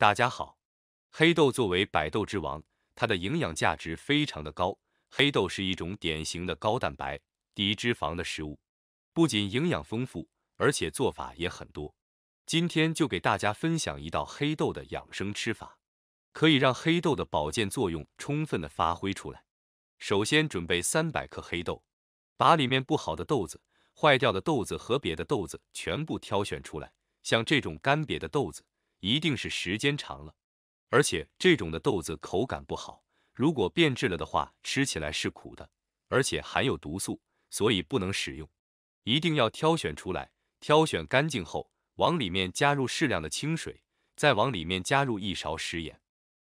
大家好，黑豆作为百豆之王，它的营养价值非常的高。黑豆是一种典型的高蛋白、低脂肪的食物，不仅营养丰富，而且做法也很多。今天就给大家分享一道黑豆的养生吃法，可以让黑豆的保健作用充分的发挥出来。首先准备三百克黑豆，把里面不好的豆子、坏掉的豆子和瘪的豆子全部挑选出来，像这种干瘪的豆子。一定是时间长了，而且这种的豆子口感不好。如果变质了的话，吃起来是苦的，而且含有毒素，所以不能使用。一定要挑选出来，挑选干净后，往里面加入适量的清水，再往里面加入一勺食盐。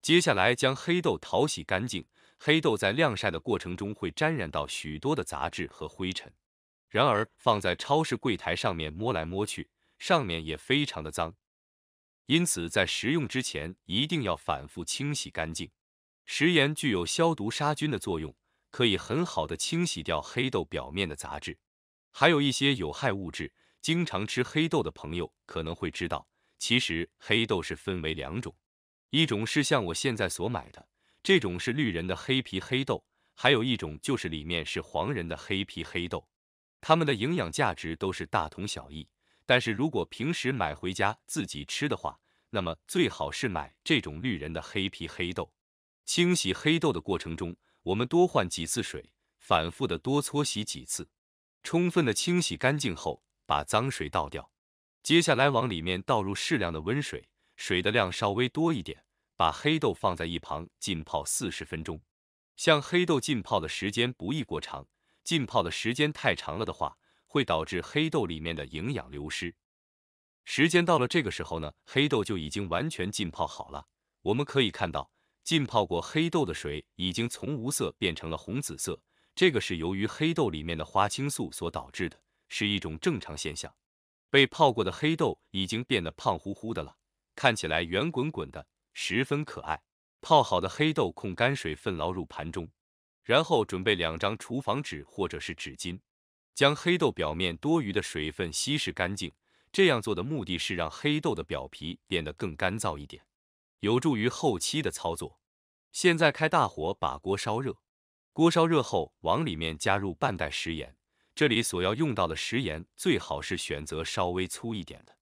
接下来将黑豆淘洗干净。黑豆在晾晒的过程中会沾染到许多的杂质和灰尘，然而放在超市柜台上面摸来摸去，上面也非常的脏。因此，在食用之前一定要反复清洗干净。食盐具有消毒杀菌的作用，可以很好的清洗掉黑豆表面的杂质，还有一些有害物质。经常吃黑豆的朋友可能会知道，其实黑豆是分为两种，一种是像我现在所买的，这种是绿人的黑皮黑豆，还有一种就是里面是黄人的黑皮黑豆，它们的营养价值都是大同小异。但是如果平时买回家自己吃的话，那么最好是买这种绿仁的黑皮黑豆。清洗黑豆的过程中，我们多换几次水，反复的多搓洗几次，充分的清洗干净后，把脏水倒掉。接下来往里面倒入适量的温水，水的量稍微多一点，把黑豆放在一旁浸泡四十分钟。像黑豆浸泡的时间不宜过长，浸泡的时间太长了的话。会导致黑豆里面的营养流失。时间到了这个时候呢，黑豆就已经完全浸泡好了。我们可以看到，浸泡过黑豆的水已经从无色变成了红紫色，这个是由于黑豆里面的花青素所导致的，是一种正常现象。被泡过的黑豆已经变得胖乎乎的了，看起来圆滚滚的，十分可爱。泡好的黑豆控干水分，捞入盘中，然后准备两张厨房纸或者是纸巾。将黑豆表面多余的水分稀释干净，这样做的目的是让黑豆的表皮变得更干燥一点，有助于后期的操作。现在开大火把锅烧热，锅烧热后往里面加入半袋食盐，这里所要用到的食盐最好是选择稍微粗一点的。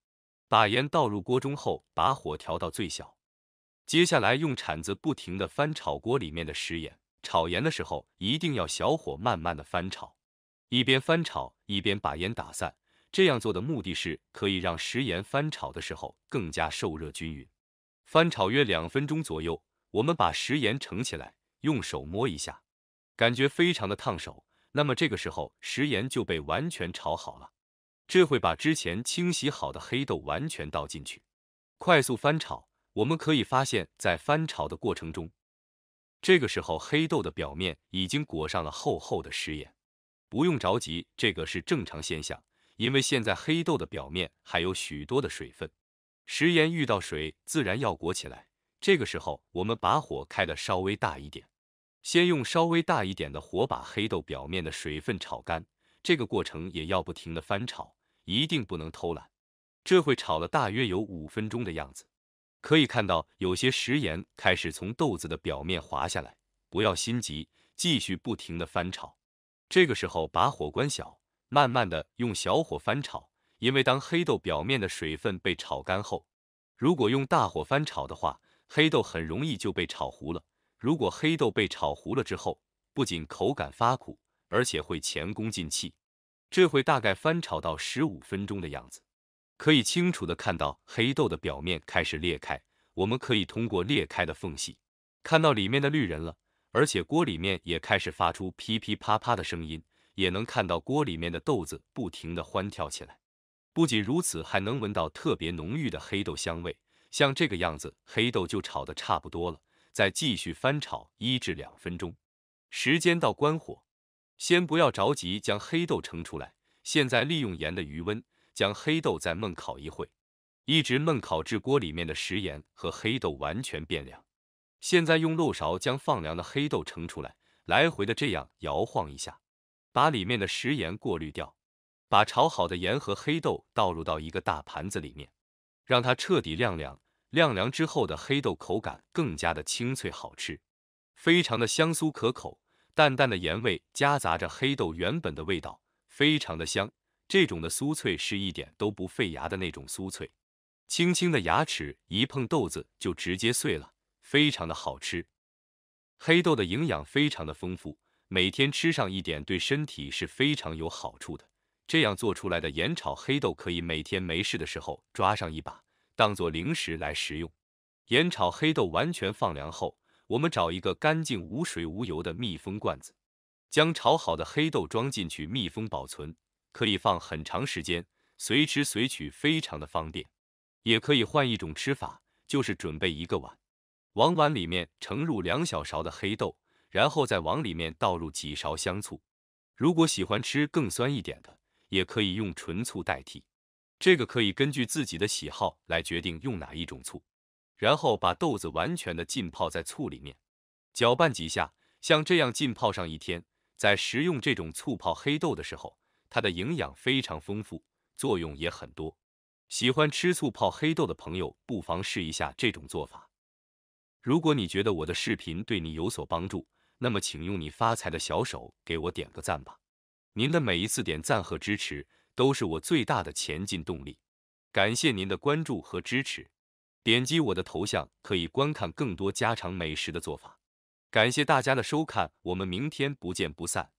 把盐倒入锅中后，把火调到最小。接下来用铲子不停地翻炒锅里面的食盐，炒盐的时候一定要小火慢慢的翻炒。一边翻炒，一边把盐打散。这样做的目的是可以让食盐翻炒的时候更加受热均匀。翻炒约两分钟左右，我们把食盐盛起来，用手摸一下，感觉非常的烫手。那么这个时候食盐就被完全炒好了。这会把之前清洗好的黑豆完全倒进去，快速翻炒。我们可以发现，在翻炒的过程中，这个时候黑豆的表面已经裹上了厚厚的食盐。不用着急，这个是正常现象，因为现在黑豆的表面还有许多的水分，食盐遇到水自然要裹起来。这个时候我们把火开的稍微大一点，先用稍微大一点的火把黑豆表面的水分炒干，这个过程也要不停的翻炒，一定不能偷懒。这会炒了大约有五分钟的样子，可以看到有些食盐开始从豆子的表面滑下来，不要心急，继续不停的翻炒。这个时候把火关小，慢慢的用小火翻炒。因为当黑豆表面的水分被炒干后，如果用大火翻炒的话，黑豆很容易就被炒糊了。如果黑豆被炒糊了之后，不仅口感发苦，而且会前功尽弃。这会大概翻炒到十五分钟的样子，可以清楚的看到黑豆的表面开始裂开，我们可以通过裂开的缝隙看到里面的绿人了。而且锅里面也开始发出噼噼啪啪的声音，也能看到锅里面的豆子不停的欢跳起来。不仅如此，还能闻到特别浓郁的黑豆香味。像这个样子，黑豆就炒得差不多了，再继续翻炒一至两分钟。时间到，关火。先不要着急将黑豆盛出来，现在利用盐的余温，将黑豆再焖烤一会，一直焖烤至锅里面的食盐和黑豆完全变凉。现在用漏勺将放凉的黑豆盛出来，来回的这样摇晃一下，把里面的食盐过滤掉，把炒好的盐和黑豆倒入到一个大盘子里面，让它彻底晾凉。晾凉之后的黑豆口感更加的清脆好吃，非常的香酥可口，淡淡的盐味夹杂着黑豆原本的味道，非常的香。这种的酥脆是一点都不费牙的那种酥脆，轻轻的牙齿一碰豆子就直接碎了。非常的好吃，黑豆的营养非常的丰富，每天吃上一点对身体是非常有好处的。这样做出来的盐炒黑豆可以每天没事的时候抓上一把，当做零食来食用。盐炒黑豆完全放凉后，我们找一个干净无水无油的密封罐子，将炒好的黑豆装进去密封保存，可以放很长时间，随吃随取，非常的方便。也可以换一种吃法，就是准备一个碗。往碗里面盛入两小勺的黑豆，然后再往里面倒入几勺香醋。如果喜欢吃更酸一点的，也可以用纯醋代替。这个可以根据自己的喜好来决定用哪一种醋。然后把豆子完全的浸泡在醋里面，搅拌几下，像这样浸泡上一天。在食用这种醋泡黑豆的时候，它的营养非常丰富，作用也很多。喜欢吃醋泡黑豆的朋友，不妨试一下这种做法。如果你觉得我的视频对你有所帮助，那么请用你发财的小手给我点个赞吧！您的每一次点赞和支持都是我最大的前进动力。感谢您的关注和支持，点击我的头像可以观看更多家常美食的做法。感谢大家的收看，我们明天不见不散。